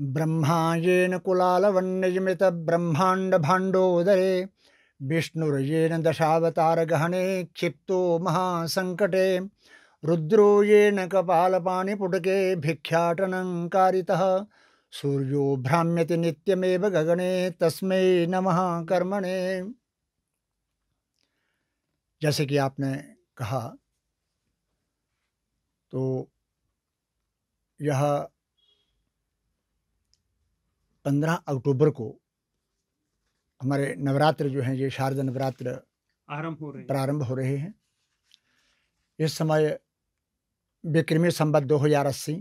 ब्रह्मायेन कुलालवन्यजमितब्रह्माण्डभाण्डोदरे विष्णुर्येन दशावतारगहने क्षिप्तो महासङ्कटे रुद्रो येन कपालपाणिपुटके भिख्याटनङ्कारितः सूर्यो भ्राम्यति नित्यमेव गगने तस्मै नमः कर्मणे जैसे कि आपने कहा तो यह पंद्रह अक्टूबर को हमारे नवरात्र जो हैं ये शारदा नवरात्र आरंभ हो रहे प्रारंभ हो रहे हैं इस समय विक्रमी संबत दो हजार अस्सी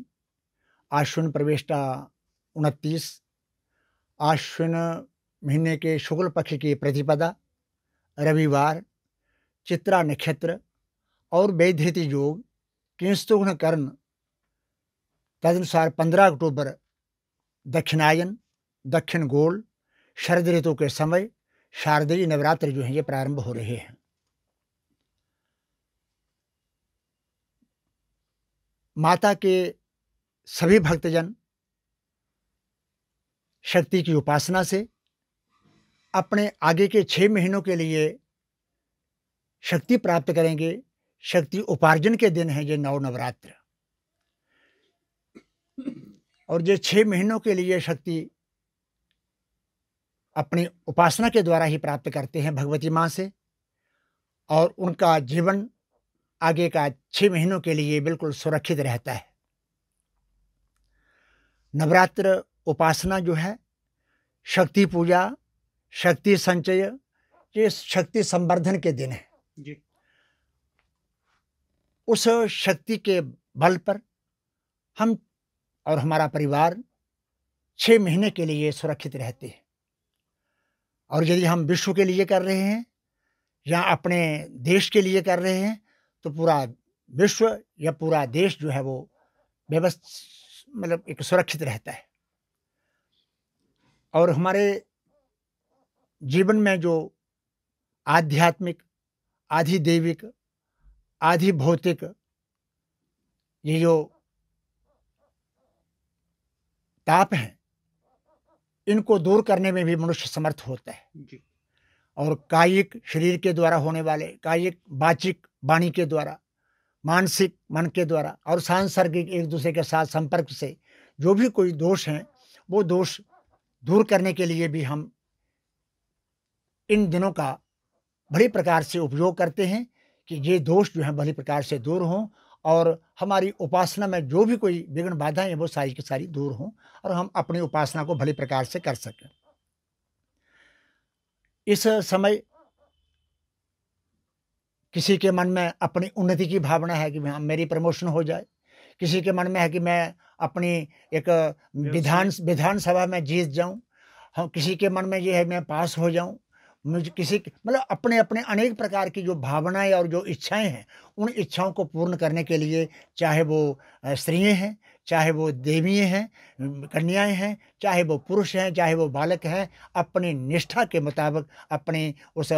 आश्विन प्रवेशा उनतीस आश्विन महीने के शुक्ल पक्ष की प्रतिपदा रविवार चित्रा नक्षत्र और वैधृति योग किंस्तुघ्न कर्ण तदनुसार पंद्रह अक्टूबर दक्षिणायन दक्षिण गोल शरद ऋतु के समय शारदीय नवरात्र जो है ये प्रारंभ हो रहे हैं माता के सभी भक्तजन शक्ति की उपासना से अपने आगे के छः महीनों के लिए शक्ति प्राप्त करेंगे शक्ति उपार्जन के दिन हैं ये नौ नवरात्र और ये छः महीनों के लिए शक्ति अपनी उपासना के द्वारा ही प्राप्त करते हैं भगवती माँ से और उनका जीवन आगे का छः महीनों के लिए बिल्कुल सुरक्षित रहता है नवरात्र उपासना जो है शक्ति पूजा शक्ति संचय ये शक्ति संवर्धन के दिन है जी उस शक्ति के बल पर हम और हमारा परिवार छः महीने के लिए सुरक्षित रहते हैं और यदि हम विश्व के लिए कर रहे हैं या अपने देश के लिए कर रहे हैं तो पूरा विश्व या पूरा देश जो है वो व्यवस्था मतलब एक सुरक्षित रहता है और हमारे जीवन में जो आध्यात्मिक आधि देविक आधि भौतिक ये जो ताप हैं इनको दूर करने में भी मनुष्य समर्थ होता है और कायिक शरीर के द्वारा होने वाले कायिक वाचिक वाणी के द्वारा मानसिक मन के द्वारा और सांसर्गिक एक दूसरे के साथ संपर्क से जो भी कोई दोष हैं वो दोष दूर करने के लिए भी हम इन दिनों का बड़ी प्रकार से उपयोग करते हैं कि ये दोष जो है बड़ी प्रकार से दूर हों और हमारी उपासना में जो भी कोई विघ्न बाधाएं वो सारी की सारी दूर हों और हम अपनी उपासना को भले प्रकार से कर सकें इस समय किसी के मन में अपनी उन्नति की भावना है कि हाँ, मेरी प्रमोशन हो जाए किसी के मन में है कि मैं अपनी एक विधान विधानसभा में जीत जाऊं हम हाँ, किसी के मन में ये है मैं पास हो जाऊं मुझे किसी मतलब अपने अपने अनेक प्रकार की जो भावनाएं और जो इच्छाएं हैं उन इच्छाओं को पूर्ण करने के लिए चाहे वो स्त्रीय हैं चाहे वो देवीय हैं कन्याएं हैं चाहे वो पुरुष हैं चाहे वो बालक हैं अपनी निष्ठा के मुताबिक अपने उस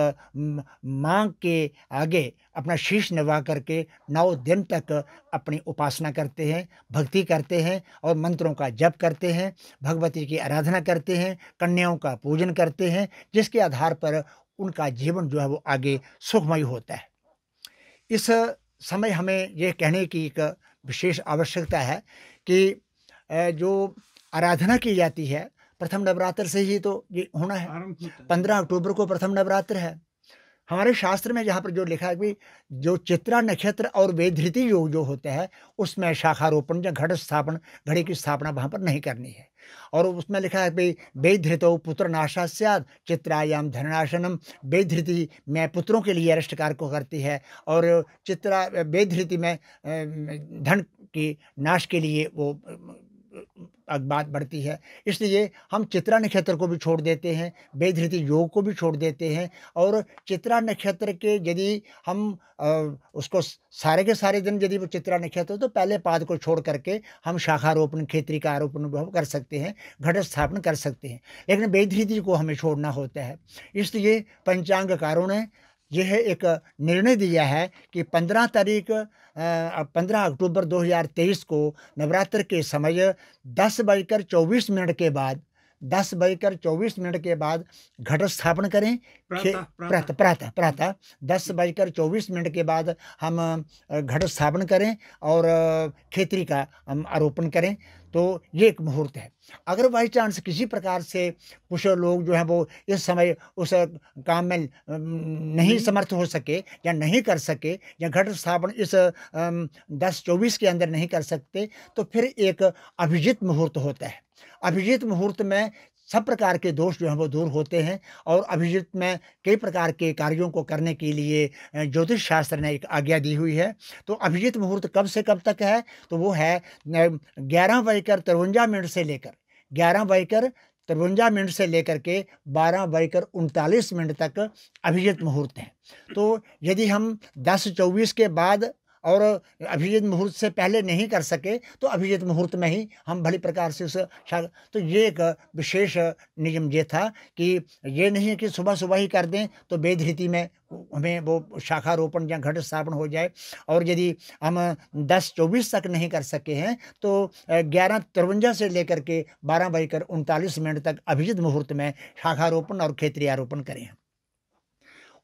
मांग के आगे अपना शीश नवा करके नौ दिन तक अपनी उपासना करते हैं भक्ति करते हैं और मंत्रों का जप करते हैं भगवती की आराधना करते हैं कन्याओं का पूजन करते हैं जिसके आधार पर उनका जीवन जो है वो आगे सुखमय होता है इस समय हमें यह कहने की एक विशेष आवश्यकता है कि जो आराधना की जाती है प्रथम नवरात्र से ही तो ये होना है पंद्रह अक्टूबर को प्रथम नवरात्र है हमारे शास्त्र में जहाँ पर जो लिखा है कि जो चित्रा नक्षत्र और वेधृति योग जो होता है उसमें शाखारोपण या घट स्थापन घड़ी की स्थापना वहाँ पर नहीं करनी है और उसमें लिखा है भाई बेधृतो पुत्र नाशा सद चित्रायाम धननाशनम बेधृति में पुत्रों के लिए अरिष्ट कार्य को करती है और चित्रा बेधृति में धन की नाश के लिए वो बात बढ़ती है इसलिए हम चित्रा नक्षत्र को भी छोड़ देते हैं बेधृति योग को भी छोड़ देते हैं और चित्रा नक्षत्र के यदि हम उसको सारे के सारे दिन यदि वो चित्रा नक्षत्र हो तो पहले पाद को छोड़ करके हम शाखारोपण खेतरी का आरोपण अनुभव कर सकते हैं घट स्थापन कर सकते हैं लेकिन बेधृति को हमें छोड़ना होता है इसलिए पंचांग कारण है यह एक निर्णय दिया है कि पंद्रह तारीख पंद्रह अक्टूबर 2023 को नवरात्र के समय दस बजकर चौबीस मिनट के बाद दस बजकर चौबीस मिनट के बाद घट स्थापन करें प्रातः प्रातः प्रातः दस बजकर चौबीस मिनट के बाद हम घट स्थापन करें और खेतरी का हम आरोपण करें तो ये एक मुहूर्त है अगर बाई चांस किसी प्रकार से कुछ लोग जो है वो इस समय उस काम में नहीं समर्थ हो सके या नहीं कर सके या घट स्थापन इस दस चौबीस के अंदर नहीं कर सकते तो फिर एक अभिजित मुहूर्त होता है अभिजीत मुहूर्त में सब प्रकार के दोष जो हैं वो दूर होते हैं और अभिजीत में कई प्रकार के कार्यों को करने के लिए ज्योतिष शास्त्र ने एक आज्ञा दी हुई है तो अभिजीत मुहूर्त कब से कब तक है तो वो है ग्यारह बजकर तिरवंजा मिनट से लेकर ग्यारह बजकर तिरवंजा मिनट से लेकर के बारह बजकर उनतालीस मिनट तक अभिजीत मुहूर्त है तो यदि हम दस चौबीस के बाद और अभिजित मुहूर्त से पहले नहीं कर सके तो अभिजित मुहूर्त में ही हम भली प्रकार से उस तो ये एक विशेष नियम ये था कि ये नहीं कि सुबह सुबह ही कर दें तो वेद रीति में हमें वो शाखा रोपण या घट स्थापन हो जाए और यदि हम दस चौबीस तक नहीं कर सके हैं तो ग्यारह तिरवंजा से लेकर के बारह बजकर उनतालीस मिनट तक अभिजित मुहूर्त में शाखा रोपण और खेतरी आरोपण करें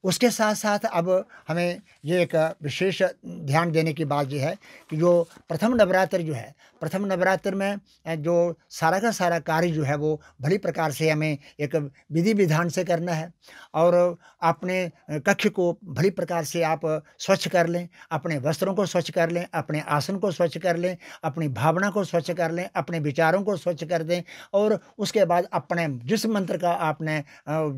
उसके साथ साथ अब हमें ये एक विशेष ध्यान देने की बात यह है कि जो प्रथम नवरात्र जो है प्रथम नवरात्र में जो सारा का सारा कार्य जो है वो भली प्रकार से हमें एक विधि विधान से करना है और अपने कक्ष को भली प्रकार से आप स्वच्छ कर लें अपने वस्त्रों को स्वच्छ कर लें अपने आसन को स्वच्छ कर लें अपनी भावना को स्वच्छ कर लें अपने विचारों को स्वच्छ कर दें और उसके बाद अपने जिस मंत्र का आपने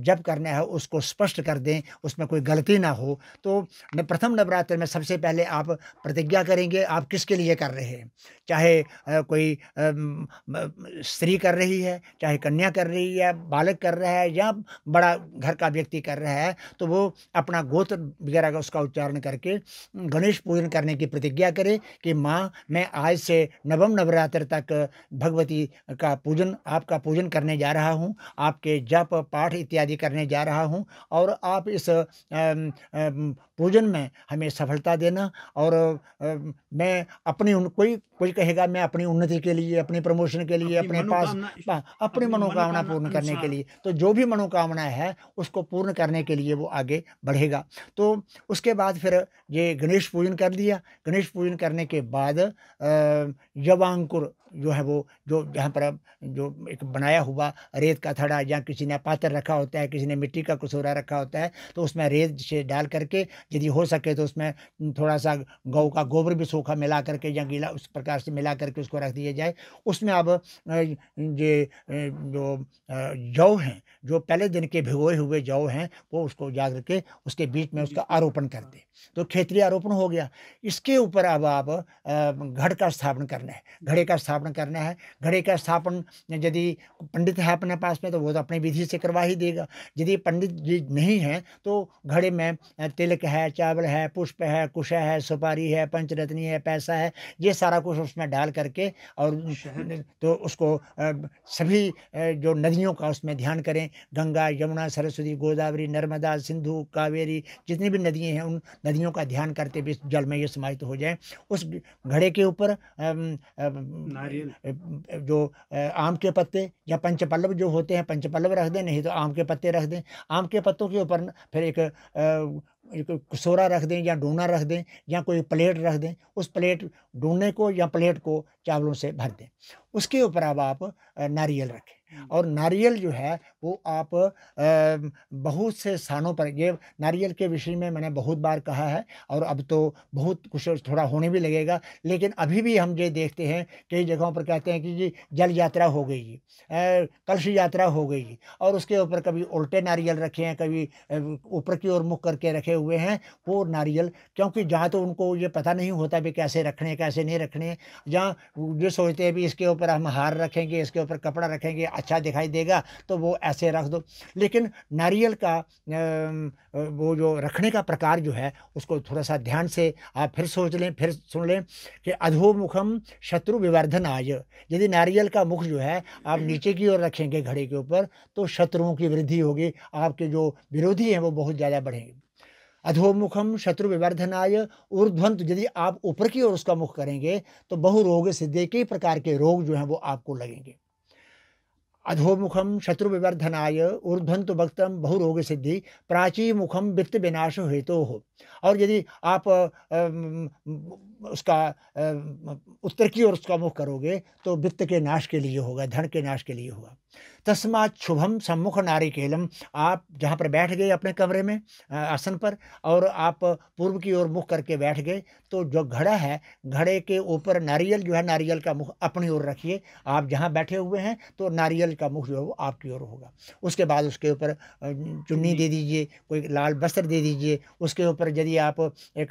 जप करना है उसको स्पष्ट कर दें उस उसमें कोई गलती ना हो तो प्रथम नवरात्र में सबसे पहले आप प्रतिज्ञा करेंगे आप किसके लिए कर रहे हैं चाहे कोई स्त्री कर रही है चाहे कन्या कर रही है बालक कर रहा है या बड़ा घर का व्यक्ति कर रहा है तो वो अपना गोत्र वगैरह का उसका उच्चारण करके गणेश पूजन करने की प्रतिज्ञा करे कि माँ मैं आज से नवम नवरात्र तक भगवती का पूजन आपका पूजन करने जा रहा हूँ आपके जप पाठ इत्यादि करने जा रहा हूँ और आप इस पूजन में हमें सफलता देना और मैं अपनी उन कोई कोई कहेगा मैं अपनी उन्नति के लिए अपने प्रमोशन के लिए अपने पास अपनी मनोकामना पूर्ण करने के लिए तो जो भी मनोकामना है उसको पूर्ण करने के लिए वो आगे बढ़ेगा तो उसके बाद फिर ये गणेश पूजन कर दिया गणेश पूजन करने के बाद यवांकुर जो है वो जो जहाँ पर जो एक बनाया हुआ रेत का थड़ा या किसी ने पात्र रखा होता है किसी ने मिट्टी का कसोरा रखा होता है तो उसमें रेत से डाल करके यदि हो सके तो उसमें थोड़ा सा गौ का गोबर भी सूखा मिला करके या गीला उस प्रकार से मिला करके उसको रख दिया जाए उसमें अब ये जो जौ हैं जो पहले दिन के भिगोए हुए जौ हैं वो उसको जा करके उसके बीच में उसका आरोपण कर दे तो खेतरी आरोपण हो गया इसके ऊपर अब आप घड़ का स्थापन करना है घड़े का स्थापन स्थापन करना है घड़े का स्थापन यदि पंडित है अपने पास में तो वो तो अपनी विधि से करवा ही देगा यदि पंडित जी नहीं हैं तो घड़े में तिलक है चावल है पुष्प है कुशा है सुपारी है पंचरत्नी है पैसा है ये सारा कुछ उसमें डाल करके और तो उसको सभी जो नदियों का उसमें ध्यान करें गंगा यमुना सरस्वती गोदावरी नर्मदा सिंधु कावेरी जितनी भी नदियाँ हैं उन नदियों का ध्यान करते हुए जल में ये समाहित हो जाए उस घड़े के ऊपर जो आम के पत्ते या पंचपल्लव जो होते हैं पंचपल्लव रख दें नहीं तो आम के पत्ते रख दें आम के पत्तों के ऊपर फिर एक कसोरा रख दें या डोना रख दें या कोई प्लेट रख दें उस प्लेट डोने को या प्लेट को चावलों से भर दें उसके ऊपर अब आप नारियल रखें और नारियल जो है वो आप बहुत से स्थानों पर ये नारियल के विषय में मैंने बहुत बार कहा है और अब तो बहुत कुछ थोड़ा होने भी लगेगा लेकिन अभी भी हम ये देखते हैं कई जगहों पर कहते हैं कि जी जल यात्रा हो गई जी कलश यात्रा हो गई जी और उसके ऊपर कभी उल्टे नारियल रखे हैं कभी ऊपर की ओर मुख करके रखे हुए हैं वो नारियल क्योंकि जहाँ तो उनको ये पता नहीं होता भी कैसे रखने कैसे नहीं रखने जहाँ जो सोचते हैं भी इसके ऊपर हम हार रखेंगे इसके ऊपर कपड़ा रखेंगे अच्छा दिखाई देगा तो वो ऐसे रख दो लेकिन नारियल का वो जो रखने का प्रकार जो है उसको थोड़ा सा ध्यान से आप फिर सोच लें फिर सुन लें कि अधोमुखम शत्रु विवर्धन आज यदि नारियल का मुख जो है आप नीचे की ओर रखेंगे घड़े के ऊपर तो शत्रुओं की वृद्धि होगी आपके जो विरोधी हैं वो बहुत ज़्यादा बढ़ेंगे अधोमुखम शत्रु विवर्धनाय ऊर्ध्वंत यदि आप ऊपर की ओर उसका मुख करेंगे तो बहु रोग सिद्धे कई प्रकार के रोग जो हैं वो आपको लगेंगे अधोमुखम शत्रु विवर्धनाय ऊर्ध्वंत बहु बहुरोग सिद्धि प्राची मुखम वित्त विनाश हेतु हो और यदि आप उसका उत्तर की ओर उसका मुख करोगे तो वित्त के नाश के लिए होगा धन के नाश के लिए होगा तस्मा शुभम सम्मुख नारिकेलम आप जहाँ पर बैठ गए अपने कमरे में आसन पर और आप पूर्व की ओर मुख करके बैठ गए तो जो घड़ा है घड़े के ऊपर नारियल जो है नारियल का मुख अपनी ओर रखिए आप जहाँ बैठे हुए हैं तो नारियल का मुख जो है वो आपकी ओर होगा उसके बाद उसके ऊपर चुन्नी दे दीजिए कोई लाल वस्त्र दे दीजिए उसके ऊपर यदि आप एक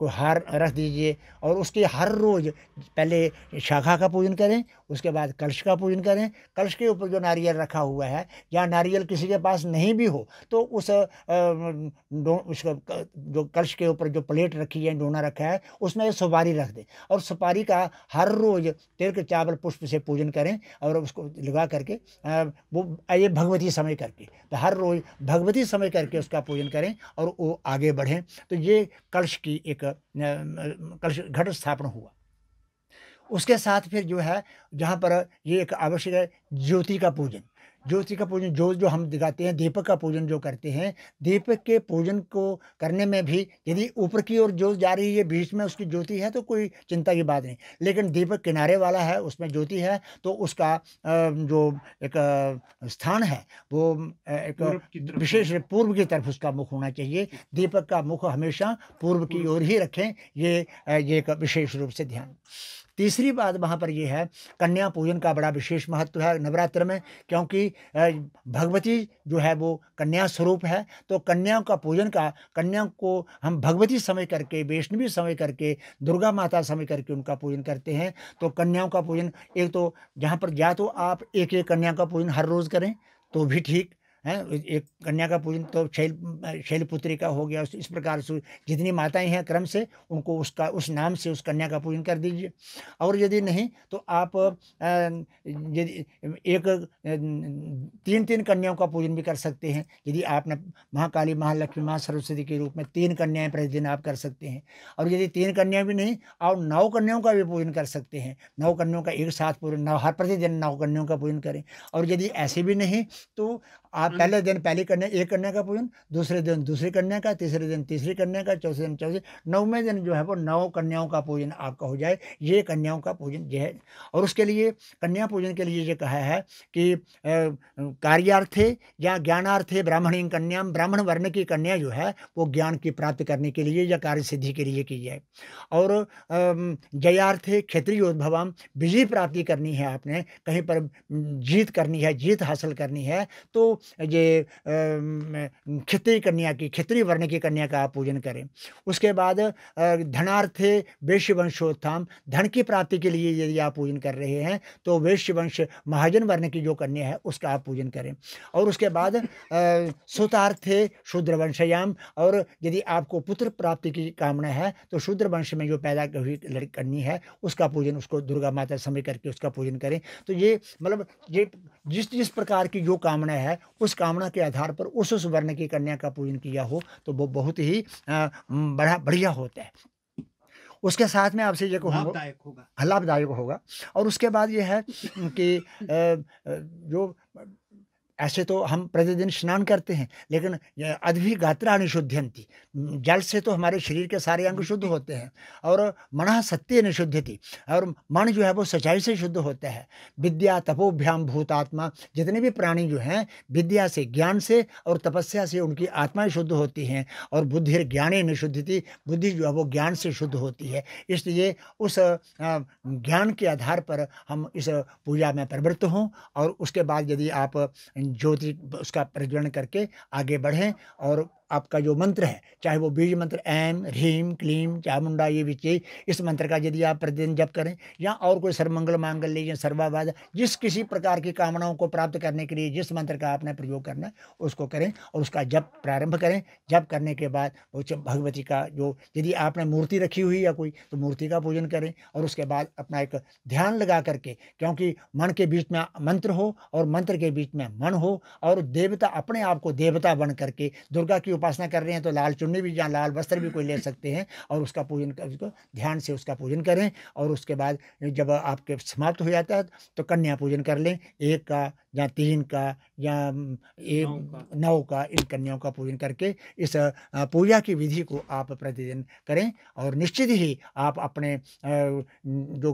को हार रख दीजिए और उसके हर रोज़ पहले शाखा का पूजन करें उसके बाद कलश का पूजन करें कलश के ऊपर जो नारियल रखा हुआ है या नारियल किसी के पास नहीं भी हो तो उस उसका जो कलश के ऊपर जो प्लेट रखी है डोना रखा है उसमें एक सुपारी रख दें और सुपारी का हर रोज़ तिर के चावल पुष्प से पूजन करें और उसको लगा करके वो ये भगवती समय करके तो हर रोज़ भगवती समय करके उसका पूजन करें और वो आगे बढ़ें तो ये कलश की एक कलश घट स्थापन हुआ उसके साथ फिर जो है जहाँ पर ये एक आवश्यक है ज्योति का पूजन ज्योति का पूजन जो जो हम दिखाते हैं दीपक का पूजन जो करते हैं दीपक के पूजन को करने में भी यदि ऊपर की ओर ज्योत जा रही है बीच में उसकी ज्योति है तो कोई चिंता की बात नहीं लेकिन दीपक किनारे वाला है उसमें ज्योति है तो उसका जो एक स्थान है वो एक विशेष पूर्व की तरफ उसका मुख होना चाहिए दीपक का मुख हमेशा पूर्व की ओर ही रखें ये ये एक विशेष रूप से ध्यान तीसरी बात वहाँ पर यह है कन्या पूजन का बड़ा विशेष महत्व है नवरात्र में क्योंकि भगवती जो है वो कन्या स्वरूप है तो कन्याओं का पूजन का कन्या को हम भगवती समय करके वैष्णवी समय करके दुर्गा माता समय करके उनका पूजन करते हैं तो कन्याओं का पूजन एक तो जहाँ पर या तो आप एक एक कन्या का पूजन हर रोज़ करें तो भी ठीक है एक कन्या का पूजन तो शैल शैलपुत्री का हो गया इस प्रकार से जितनी माताएं हैं क्रम से उनको उसका उस नाम से उस कन्या का पूजन कर दीजिए और यदि नहीं तो आप यदि एक तीन तीन कन्याओं का पूजन भी कर सकते हैं यदि आपने महाकाली महालक्ष्मी महा सरस्वती के रूप में तीन कन्याएं प्रतिदिन आप कर सकते हैं और यदि तीन कन्या भी नहीं आप नौ कन्याओं का भी पूजन कर सकते हैं नौ कन्याओं का एक साथ पूजन हर प्रतिदिन नौ कन्याओं का पूजन करें और यदि ऐसे भी नहीं तो आप आप हम्म। पहले दिन पहली कन्या एक कन्या का पूजन दूसरे दिन दूसरी कन्या का तीसरे दिन तीसरी कन्या का चौथे दिन चौथे नौवें दिन जो है वो नौ कन्याओं का पूजन आपका हो जाए ये कन्याओं का पूजन यह है और उसके लिए कन्या पूजन के लिए ये कहा है कि कार्यार्थे या ज्ञानार्थे ब्राह्मणी कन्या ब्राह्मण वर्ण की कन्या जो है वो ज्ञान की प्राप्ति करने के लिए या कार्य सिद्धि के लिए की जाए और जयार्थे क्षेत्रीयोद्भवाम विजय प्राप्ति करनी है आपने कहीं पर जीत करनी है जीत हासिल करनी है तो ये खित्री कन्या की खित्री वर्ण की कन्या का आप पूजन करें उसके बाद धनार्थे वैश्य वंशोत्थाम धन की प्राप्ति के लिए यदि आप पूजन कर रहे हैं तो वैश्य वंश महाजन वर्ण की जो कन्या है उसका आप पूजन करें और उसके बाद सुतार्थे शूद्र वंशयाम और यदि आपको पुत्र प्राप्ति की कामना है तो शूद्र वंश में जो पैदा हुई लड़की है उसका पूजन उसको दुर्गा माता समय करके उसका पूजन करें तो ये मतलब ये जिस जिस प्रकार की जो कामना है उस कामना के आधार पर उस उस वर्ण की कन्या का पूजन किया हो तो वो बहुत ही बड़ा बढ़िया होता है उसके साथ में आपसे ये लाभदायक होगा लाभदायक होगा और उसके बाद ये है कि जो ऐसे तो हम प्रतिदिन स्नान करते हैं लेकिन अदभी गात्रा शुद्धियंती जल से तो हमारे शरीर के सारे अंग शुद्ध होते हैं और मना सत्य निशुद्ध थी और मन जो है वो सच्चाई से शुद्ध होता है विद्या तपोभ्याम भूतात्मा जितने भी प्राणी जो हैं विद्या से ज्ञान से और तपस्या से उनकी आत्माएँ शुद्ध होती हैं और बुद्धि ज्ञाने निशुद्ध थी बुद्धि जो है वो ज्ञान से शुद्ध होती है इसलिए उस ज्ञान के आधार पर हम इस पूजा में प्रवृत्त हों और उसके बाद यदि आप ज्योति उसका प्रज्वलन करके आगे बढ़ें और आपका जो मंत्र है चाहे वो बीज मंत्र ऐम ह्रीम क्लीम चामुंडा ये विचे इस मंत्र का यदि आप प्रतिदिन जप करें या और कोई सर्वमंगल मांगल्य या सर्वावाद जिस किसी प्रकार की कामनाओं को प्राप्त करने के लिए जिस मंत्र का आपने प्रयोग करना है उसको करें और उसका जप प्रारंभ करें जप करने के बाद वो भगवती का जो यदि आपने मूर्ति रखी हुई या कोई तो मूर्ति का पूजन करें और उसके बाद अपना एक ध्यान लगा करके क्योंकि मन के बीच में मंत्र हो और मंत्र के बीच में मन हो और देवता अपने आप को देवता बन करके दुर्गा की उपासना कर रहे हैं तो लाल चुन्नी भी जहाँ लाल वस्त्र भी कोई ले सकते हैं और उसका पूजन कर उसको ध्यान से उसका पूजन करें और उसके बाद जब आपके समाप्त हो जाता है तो कन्या पूजन कर लें एक का या तीन का या एक नौ का इन कन्याओं का पूजन करके इस पूजा की विधि को आप प्रतिदिन करें और निश्चित ही आप अपने जो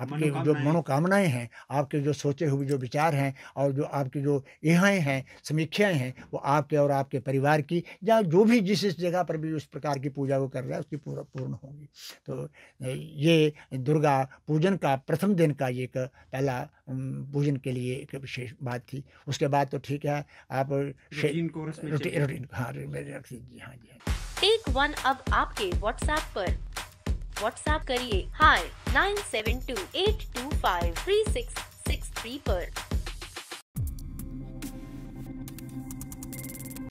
आपके जो मनोकामनाएं हैं आपके जो सोचे हुए जो विचार हैं और जो आपकी जो इहाएँ हैं समीक्षाएँ हैं वो आपके और आपके परिवार की या जो भी जिस इस जगह पर भी उस प्रकार की पूजा को कर रहा है उसकी पूरा पूर्ण होगी तो ये दुर्गा पूजन का प्रथम दिन का एक पहला पूजन के लिए एक विशेष बात थी उसके बाद तो ठीक है आप रूटीन हाँ रख दीजिए हाँ जी टेक हाँ, वन अब आपके व्हाट्सएप पर व्हाट्सएप करिए hi nine seven two eight two five three six six three आरोप